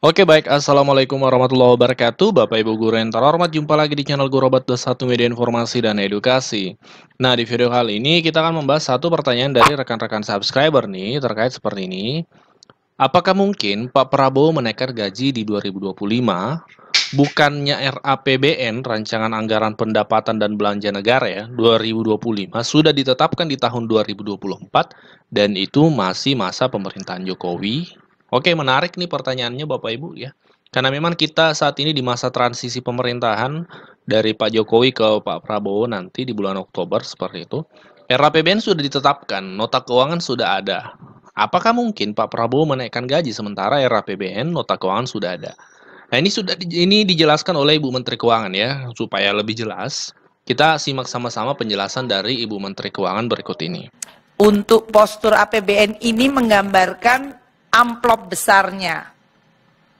Oke baik, Assalamualaikum warahmatullahi wabarakatuh Bapak Ibu Guru yang terhormat, jumpa lagi di channel Guru Robot 21 Media Informasi dan Edukasi Nah di video kali ini kita akan membahas satu pertanyaan dari rekan-rekan subscriber nih terkait seperti ini Apakah mungkin Pak Prabowo menaikkan gaji di 2025? Bukannya RAPBN, Rancangan Anggaran Pendapatan dan Belanja Negara ya, 2025 sudah ditetapkan di tahun 2024 dan itu masih masa pemerintahan Jokowi Oke, menarik nih pertanyaannya Bapak Ibu ya. Karena memang kita saat ini di masa transisi pemerintahan dari Pak Jokowi ke Pak Prabowo nanti di bulan Oktober seperti itu. era PBN sudah ditetapkan, nota keuangan sudah ada. Apakah mungkin Pak Prabowo menaikkan gaji sementara era PBN nota keuangan sudah ada? Nah, ini sudah ini dijelaskan oleh Ibu Menteri Keuangan ya, supaya lebih jelas. Kita simak sama-sama penjelasan dari Ibu Menteri Keuangan berikut ini. Untuk postur APBN ini menggambarkan amplop besarnya.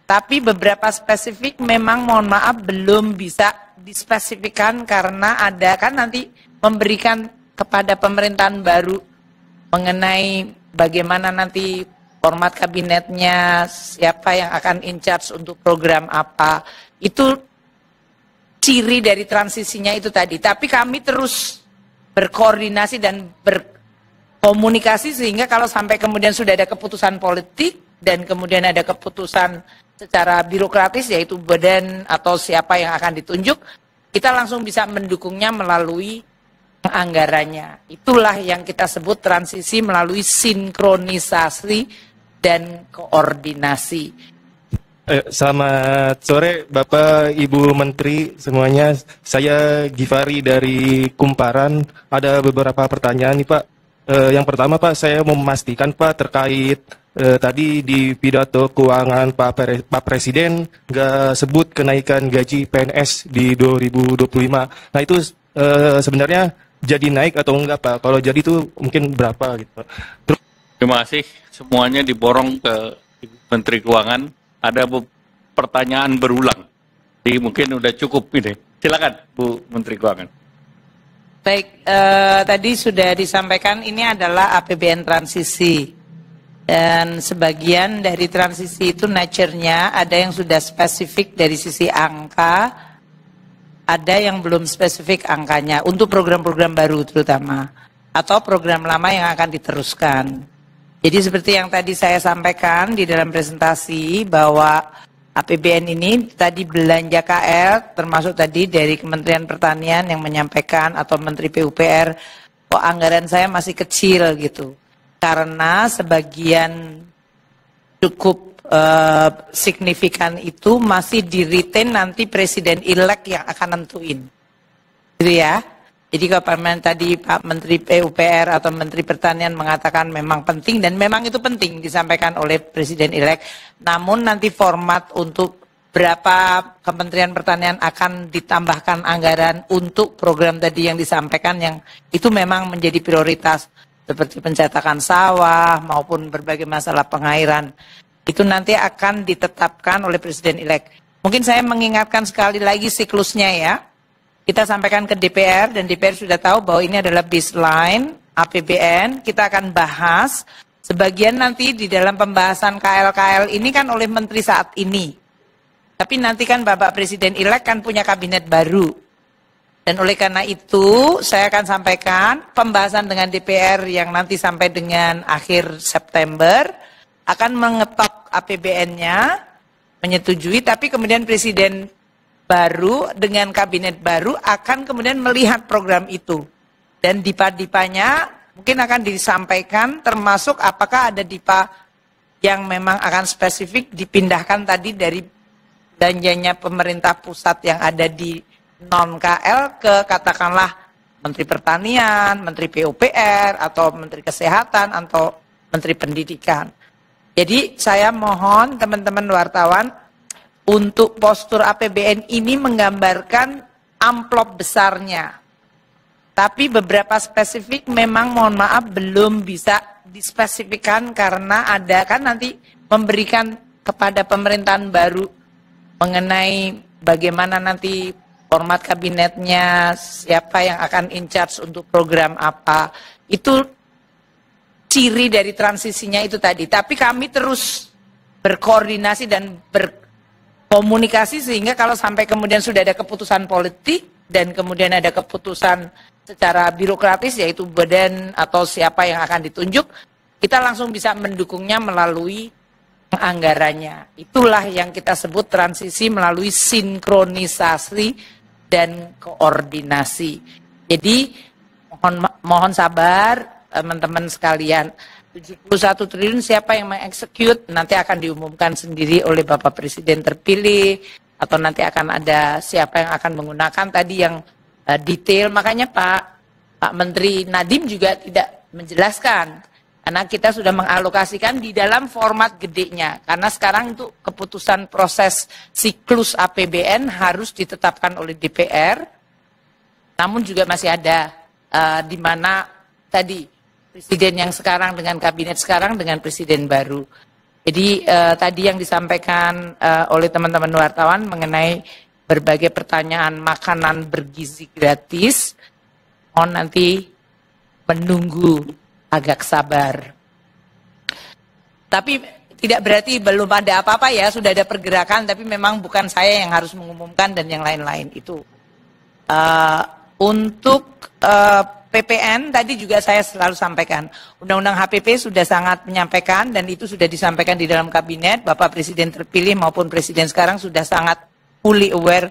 Tapi beberapa spesifik memang mohon maaf belum bisa dispesifikkan karena ada kan nanti memberikan kepada pemerintahan baru mengenai bagaimana nanti format kabinetnya, siapa yang akan in charge untuk program apa. Itu ciri dari transisinya itu tadi. Tapi kami terus berkoordinasi dan ber, komunikasi sehingga kalau sampai kemudian sudah ada keputusan politik dan kemudian ada keputusan secara birokratis yaitu badan atau siapa yang akan ditunjuk kita langsung bisa mendukungnya melalui anggarannya. Itulah yang kita sebut transisi melalui sinkronisasi dan koordinasi. Eh, selamat sore Bapak Ibu Menteri semuanya. Saya Givari dari Kumparan. Ada beberapa pertanyaan nih Pak. Uh, yang pertama Pak, saya mau memastikan Pak terkait uh, tadi di pidato keuangan Pak, Pre Pak Presiden nggak sebut kenaikan gaji PNS di 2025. Nah itu uh, sebenarnya jadi naik atau enggak Pak? Kalau jadi itu mungkin berapa gitu Pak? Terus... Terima kasih semuanya diborong ke Menteri Keuangan. Ada pertanyaan berulang. Jadi mungkin udah cukup ini. Silakan Bu Menteri Keuangan. Baik, eh, tadi sudah disampaikan ini adalah APBN transisi dan sebagian dari transisi itu nature-nya ada yang sudah spesifik dari sisi angka, ada yang belum spesifik angkanya untuk program-program baru terutama atau program lama yang akan diteruskan. Jadi seperti yang tadi saya sampaikan di dalam presentasi bahwa APBN ini tadi belanja KL termasuk tadi dari Kementerian Pertanian yang menyampaikan atau Menteri PUPR kok anggaran saya masih kecil gitu karena sebagian cukup uh, signifikan itu masih di retain nanti presiden elek yang akan nentuin gitu ya jadi kalau tadi Pak Menteri PUPR atau Menteri Pertanian mengatakan memang penting dan memang itu penting disampaikan oleh Presiden elek. Namun nanti format untuk berapa Kementerian Pertanian akan ditambahkan anggaran untuk program tadi yang disampaikan yang itu memang menjadi prioritas seperti pencetakan sawah maupun berbagai masalah pengairan itu nanti akan ditetapkan oleh Presiden elek. Mungkin saya mengingatkan sekali lagi siklusnya ya kita sampaikan ke DPR dan DPR sudah tahu bahwa ini adalah baseline APBN. Kita akan bahas sebagian nanti di dalam pembahasan KL-KL ini kan oleh menteri saat ini. Tapi nanti kan Bapak Presiden elek kan punya kabinet baru. Dan oleh karena itu saya akan sampaikan pembahasan dengan DPR yang nanti sampai dengan akhir September akan mengetok APBN-nya, menyetujui, tapi kemudian Presiden baru dengan kabinet baru akan kemudian melihat program itu. Dan dipa-dipanya mungkin akan disampaikan termasuk apakah ada dipa yang memang akan spesifik dipindahkan tadi dari danjanya pemerintah pusat yang ada di non-KL ke katakanlah Menteri Pertanian, Menteri PUPR, atau Menteri Kesehatan, atau Menteri Pendidikan. Jadi saya mohon teman-teman wartawan untuk postur APBN ini menggambarkan amplop besarnya. Tapi beberapa spesifik memang mohon maaf belum bisa dispesifikkan karena ada kan nanti memberikan kepada pemerintahan baru mengenai bagaimana nanti format kabinetnya, siapa yang akan in charge untuk program apa. Itu ciri dari transisinya itu tadi. Tapi kami terus berkoordinasi dan ber, komunikasi sehingga kalau sampai kemudian sudah ada keputusan politik dan kemudian ada keputusan secara birokratis yaitu badan atau siapa yang akan ditunjuk kita langsung bisa mendukungnya melalui anggarannya. Itulah yang kita sebut transisi melalui sinkronisasi dan koordinasi. Jadi mohon mohon sabar teman-teman sekalian. 71 triliun siapa yang mengeksekut nanti akan diumumkan sendiri oleh Bapak Presiden terpilih atau nanti akan ada siapa yang akan menggunakan tadi yang uh, detail makanya Pak Pak Menteri Nadim juga tidak menjelaskan karena kita sudah mengalokasikan di dalam format gedenya karena sekarang itu keputusan proses siklus APBN harus ditetapkan oleh DPR namun juga masih ada uh, di mana tadi presiden yang sekarang dengan kabinet sekarang dengan presiden baru. Jadi eh, tadi yang disampaikan eh, oleh teman-teman wartawan mengenai berbagai pertanyaan makanan bergizi gratis, mohon nanti menunggu agak sabar. Tapi tidak berarti belum ada apa-apa ya, sudah ada pergerakan, tapi memang bukan saya yang harus mengumumkan dan yang lain-lain itu. Uh, untuk uh, PPN tadi juga saya selalu sampaikan. Undang-undang HPP sudah sangat menyampaikan dan itu sudah disampaikan di dalam kabinet. Bapak Presiden terpilih maupun Presiden sekarang sudah sangat fully aware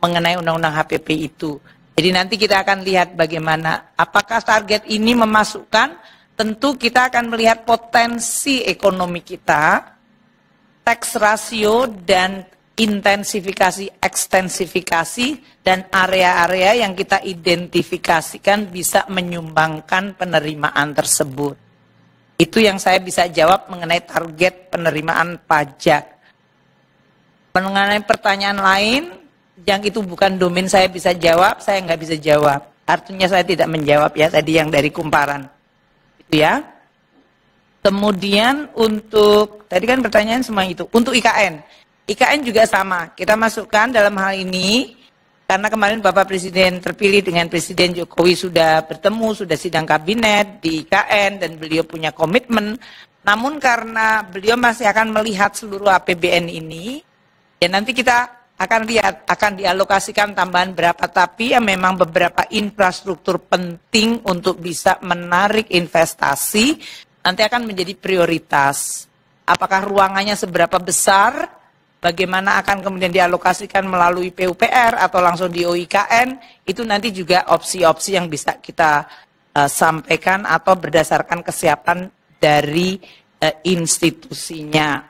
mengenai undang-undang HPP itu. Jadi nanti kita akan lihat bagaimana apakah target ini memasukkan tentu kita akan melihat potensi ekonomi kita, tax ratio dan intensifikasi, ekstensifikasi, dan area-area yang kita identifikasikan bisa menyumbangkan penerimaan tersebut. Itu yang saya bisa jawab mengenai target penerimaan pajak. Mengenai pertanyaan lain, yang itu bukan domain saya bisa jawab, saya nggak bisa jawab. Artinya saya tidak menjawab ya tadi yang dari kumparan. Itu ya. Kemudian untuk, tadi kan pertanyaan semua itu, untuk IKN. IKN juga sama. Kita masukkan dalam hal ini karena kemarin Bapak Presiden terpilih dengan Presiden Jokowi sudah bertemu, sudah sidang kabinet di IKN dan beliau punya komitmen. Namun karena beliau masih akan melihat seluruh APBN ini, ya nanti kita akan lihat akan dialokasikan tambahan berapa tapi ya memang beberapa infrastruktur penting untuk bisa menarik investasi nanti akan menjadi prioritas. Apakah ruangannya seberapa besar? bagaimana akan kemudian dialokasikan melalui PUPR atau langsung di OIKN, itu nanti juga opsi-opsi yang bisa kita uh, sampaikan atau berdasarkan kesiapan dari uh, institusinya.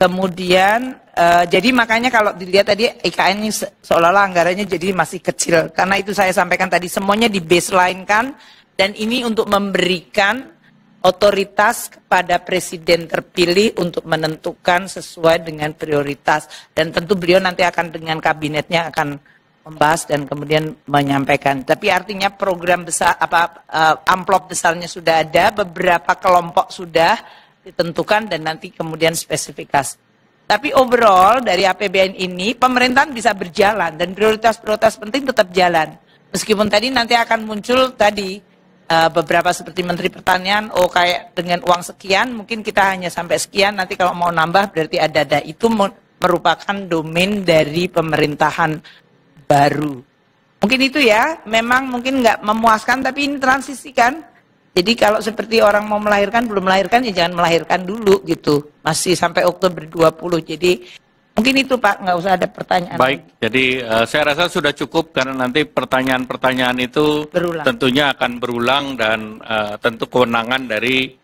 Kemudian, uh, jadi makanya kalau dilihat tadi IKN ini se seolah-olah anggarannya jadi masih kecil. Karena itu saya sampaikan tadi, semuanya di baseline kan, dan ini untuk memberikan otoritas kepada presiden terpilih untuk menentukan sesuai dengan prioritas dan tentu beliau nanti akan dengan kabinetnya akan membahas dan kemudian menyampaikan. Tapi artinya program besar apa uh, amplop besarnya sudah ada, beberapa kelompok sudah ditentukan dan nanti kemudian spesifikasi. Tapi overall dari APBN ini pemerintahan bisa berjalan dan prioritas-prioritas penting tetap jalan. Meskipun tadi nanti akan muncul tadi Eh, beberapa seperti Menteri Pertanian, oh kayak dengan uang sekian, mungkin kita hanya sampai sekian, nanti kalau mau nambah berarti ada ada itu merupakan domain dari pemerintahan baru. Mungkin itu ya, memang mungkin nggak memuaskan, tapi ini transisi kan. Jadi kalau seperti orang mau melahirkan, belum melahirkan, ya jangan melahirkan dulu gitu. Masih sampai Oktober 20, jadi Mungkin itu Pak, nggak usah ada pertanyaan. Baik, lagi. jadi uh, saya rasa sudah cukup karena nanti pertanyaan-pertanyaan itu berulang. tentunya akan berulang dan uh, tentu kewenangan dari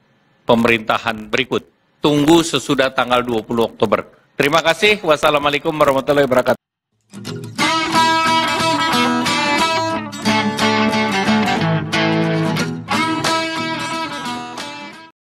pemerintahan berikut. Tunggu sesudah tanggal 20 Oktober. Terima kasih. Wassalamualaikum warahmatullahi wabarakatuh.